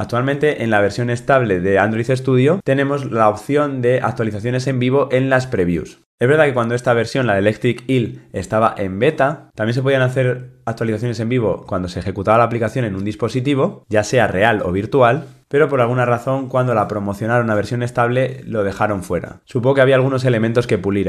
Actualmente en la versión estable de Android Studio tenemos la opción de actualizaciones en vivo en las previews. Es verdad que cuando esta versión, la de Electric Eel, estaba en beta, también se podían hacer actualizaciones en vivo cuando se ejecutaba la aplicación en un dispositivo, ya sea real o virtual, pero por alguna razón cuando la promocionaron a versión estable lo dejaron fuera. Supongo que había algunos elementos que pulir.